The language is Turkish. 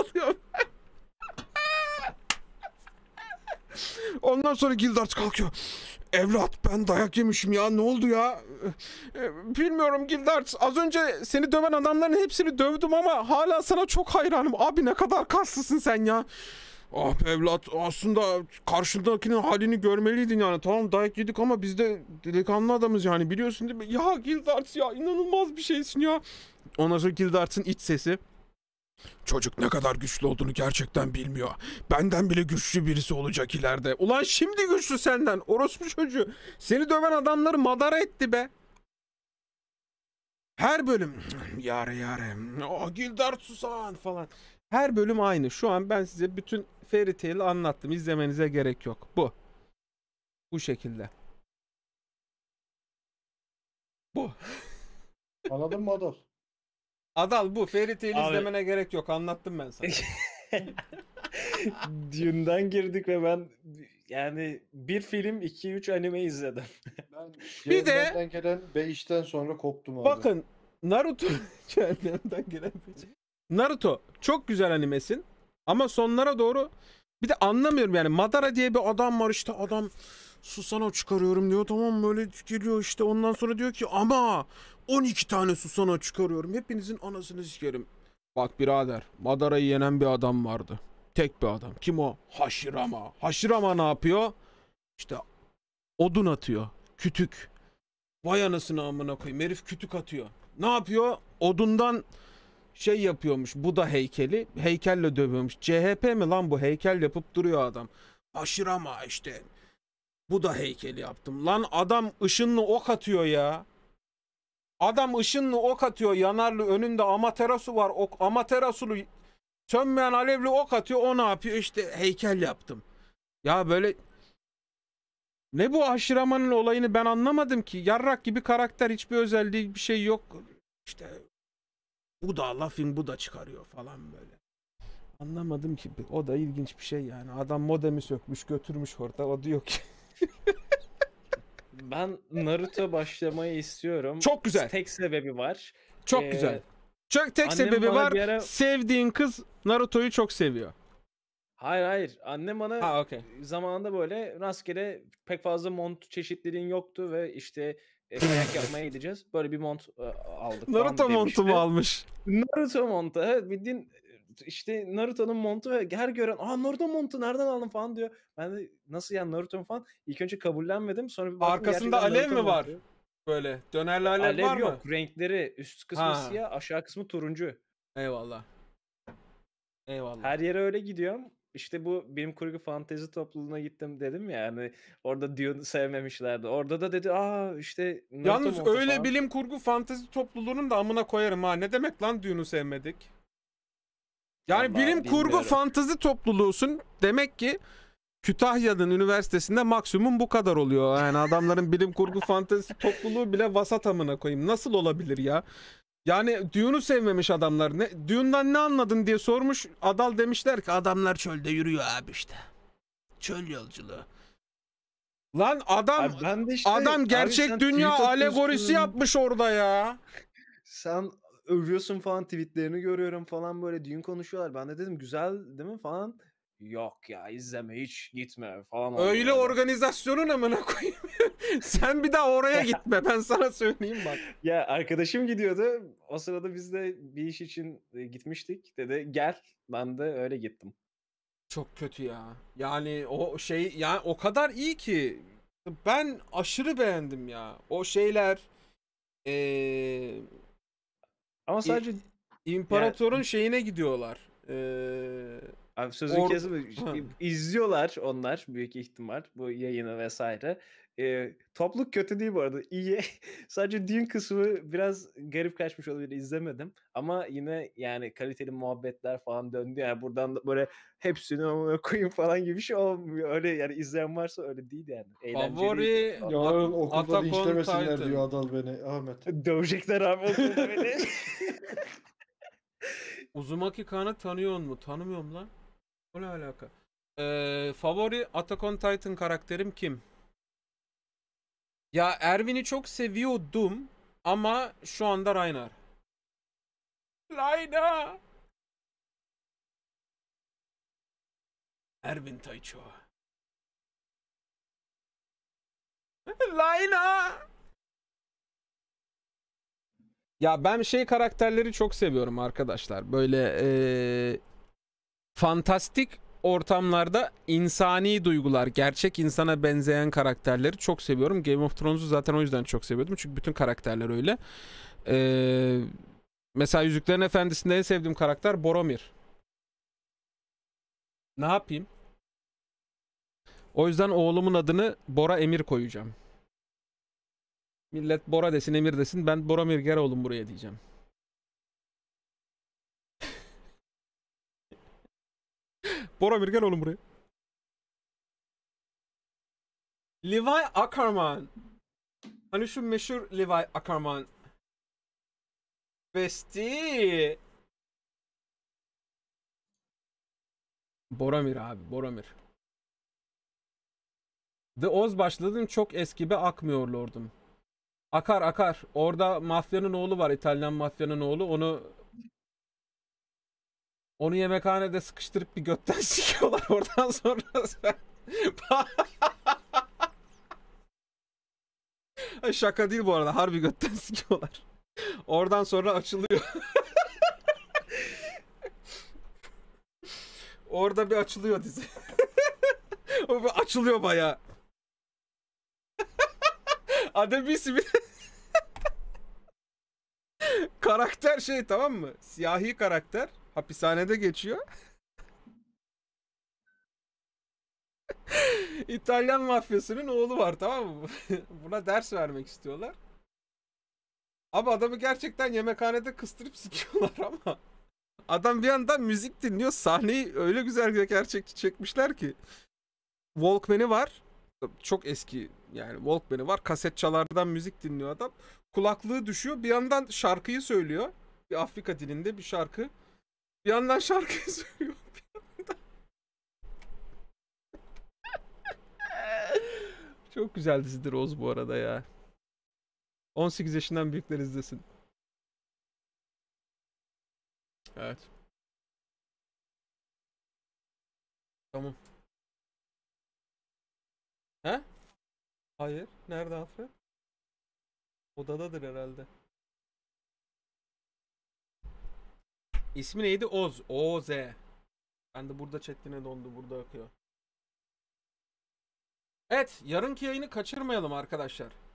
alıyorum. Ondan sonra Gildart kalkıyor. Evlat ben dayak yemişim ya ne oldu ya? Ee, bilmiyorum Gildart az önce seni döven adamların hepsini dövdüm ama hala sana çok hayranım. Abi ne kadar kaslısın sen ya. Ah evlat aslında karşındakinin halini görmeliydin yani. Tamam dayak yedik ama biz de delikanlı adamız yani biliyorsun değil mi? Ya Gildart ya inanılmaz bir şeysin ya. Ondan sonra Gildart'ın iç sesi. Çocuk ne kadar güçlü olduğunu gerçekten bilmiyor. Benden bile güçlü birisi olacak ileride. Ulan şimdi güçlü senden. Orospu çocuğu. Seni döven adamları madara etti be. Her bölüm yare yare. Oh, Gildar Susan falan. Her bölüm aynı. Şu an ben size bütün Fairy Tail'i anlattım. İzlemenize gerek yok. Bu. Bu şekilde. Bu. Anladın mı Adol? Adal bu Fairy Tail Abi- izlemene gerek yok anlattım ben sana. Dune'dan girdik ve ben yani bir film 2-3 anime izledim. Ben Bir de- de gelen B-işten sonra koptum abi. Bakın Naruto cehennemden gelen Naruto çok güzel animesin ama sonlara doğru bir de anlamıyorum yani Madara diye bir adam var işte adam Susana çıkarıyorum diyor. Tamam böyle geliyor işte. Ondan sonra diyor ki ama 12 tane susana çıkarıyorum. Hepinizin anasını sikerim. Bak birader Madara'yı yenen bir adam vardı. Tek bir adam. Kim o? Haşirama. Haşirama ne yapıyor? İşte odun atıyor. Kütük. Vay anasını amına koyayım. Herif kütük atıyor. Ne yapıyor? Odundan şey yapıyormuş. Bu da heykeli. Heykelle dövüyormuş. CHP mi lan bu? Heykel yapıp duruyor adam. Haşirama işte. Bu da heykeli yaptım. Lan adam ışınlı ok atıyor ya. Adam ışınlı ok atıyor. Yanarlı önünde amaterasu var. Ok, amaterasulu sönmeyen alevli ok atıyor. O ne yapıyor? İşte heykel yaptım. Ya böyle ne bu aşıramanın olayını ben anlamadım ki. Yarrak gibi karakter hiçbir özelliği bir şey yok. İşte bu da Laughing bu da çıkarıyor falan böyle. Anlamadım ki. O da ilginç bir şey yani. Adam modemi sökmüş götürmüş orada. O diyor ki ben Naruto başlamayı istiyorum. Çok güzel. Tek sebebi var. Çok ee, güzel. Çok tek sebebi var. Ara... Sevdiğin kız Naruto'yu çok seviyor. Hayır hayır. Annem bana ha, okay. zamanında böyle rastgele pek fazla mont çeşitliliğin yoktu ve işte e, kayak yapmaya gideceğiz. Böyle bir mont e, aldık. Naruto montu mu almış? Naruto montu. Evet bildiğin işte Naruto'nun montu ve her gören aa Naruto montu nereden aldın falan diyor. Ben de nasıl yani Naruto'nun falan ilk önce kabullenmedim sonra bir baktım, Arkasında alev Naruto mi var? Montu. Böyle dönerli alev, alev var yok. mı? renkleri üst kısmı ha. siyah aşağı kısmı turuncu. Eyvallah. Eyvallah. Her yere öyle gidiyorum. İşte bu benim kurgu fantezi topluluğuna gittim dedim ya yani orada Dune'u sevmemişlerdi. Orada da dedi aa işte Naruto Yalnız öyle falan. bilim kurgu fantezi topluluğunun da amına koyarım ha. Ne demek lan Dune'u sevmedik? Yani Vallahi bilim kurgu fantazi topluluğusun. Demek ki Kütahya'nın üniversitesinde maksimum bu kadar oluyor. Yani adamların bilim kurgu fantazi topluluğu bile vasat amına koyayım. Nasıl olabilir ya? Yani Dune'u sevmemiş adamlar. Ne, Dune'dan ne anladın diye sormuş. Adal demişler ki adamlar çölde yürüyor abi işte. Çöl yolculuğu. Lan adam ben de işte, adam gerçek dünya alegorisi yapmış orada ya. Sen övüyorsun falan tweetlerini görüyorum falan böyle düğün konuşuyorlar. Ben de dedim güzel değil mi falan. Yok ya izleme hiç gitme falan. Öyle yani. organizasyonun amına koyayım. Sen bir daha oraya gitme ben sana söyleyeyim bak. Ya arkadaşım gidiyordu. O sırada biz de bir iş için e, gitmiştik. Dedi gel ben de öyle gittim. Çok kötü ya. Yani o şey yani o kadar iyi ki ben aşırı beğendim ya. O şeyler ee, ama sadece imparatorun şeyine gidiyorlar. Ee, Abi sözün Or- kesimi izliyorlar onlar büyük ihtimal bu yayını vesaire. E, topluk kötü değil bu arada iyi. Sadece düğün kısmı biraz garip kaçmış olabilir izlemedim. Ama yine yani kaliteli muhabbetler falan döndü. Yani buradan da böyle hepsini koyun falan gibi bir şey olmuyor. Öyle yani izleyen varsa öyle değil yani. Eğlenceli. Favori Yarın okulda Attack işlemesinler diyor Adal beni Ahmet. Dövecekler Ahmet beni. Uzumaki Kaan'ı tanıyor mu? Tanımıyorum lan. O ne alaka? Ee, favori Attack on Titan karakterim kim? Ya Erwin'i çok seviyordum ama şu anda Raynar. Raynar! Erwin Taycho. Layna! Ya ben şey karakterleri çok seviyorum arkadaşlar. Böyle ee, fantastik ortamlarda insani duygular, gerçek insana benzeyen karakterleri çok seviyorum. Game of Thrones'u zaten o yüzden çok seviyordum. Çünkü bütün karakterler öyle. Ee, mesela Yüzüklerin Efendisi'nde en sevdiğim karakter Boromir. Ne yapayım? O yüzden oğlumun adını Bora Emir koyacağım. Millet Bora desin, Emir desin. Ben Boromir Mirger oğlum buraya diyeceğim. Boromir gel oğlum buraya. Levi Ackerman. Hani şu meşhur Levi Ackerman. Vesti. Boromir abi, Boromir. The Oz başladım çok eski be akmıyor lordum. Akar akar. Orada mafyanın oğlu var. İtalyan mafyanın oğlu. Onu onu yemekhanede sıkıştırıp bir götten sikiyorlar oradan sonra sen... Şaka değil bu arada harbi götten sikiyorlar. Oradan sonra açılıyor. Orada bir açılıyor dizi. o bir açılıyor baya. Adem ismi. karakter şey tamam mı? Siyahi karakter. Hapishanede geçiyor. İtalyan mafyasının oğlu var tamam mı? Buna ders vermek istiyorlar. Abi adamı gerçekten yemekhanede kıstırıp sikiyorlar ama. Adam bir anda müzik dinliyor. Sahneyi öyle güzel gerçekçi çekmişler ki. Walkman'i var. Çok eski yani Walkman'i var. Kaset çalardan müzik dinliyor adam. Kulaklığı düşüyor. Bir yandan şarkıyı söylüyor. Bir Afrika dilinde bir şarkı. Bir yandan şarkı söylüyor. bir Yandan... Çok güzel dizidir Oz bu arada ya. 18 yaşından büyükler izlesin. Evet. Tamam. He? Hayır. Nerede Alfred? Odadadır herhalde. İsmi neydi? Oz. Oz. Ben de burada chatline dondu. Burada akıyor. Evet. Yarınki yayını kaçırmayalım arkadaşlar.